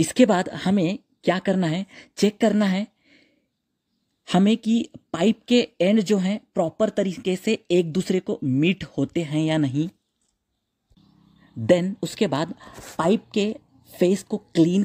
इसके बाद हमें क्या करना है चेक करना है हमें कि पाइप के एंड जो हैं प्रॉपर तरीके से एक दूसरे को मीट होते हैं या नहीं देन उसके बाद पाइप के फेस को क्लीन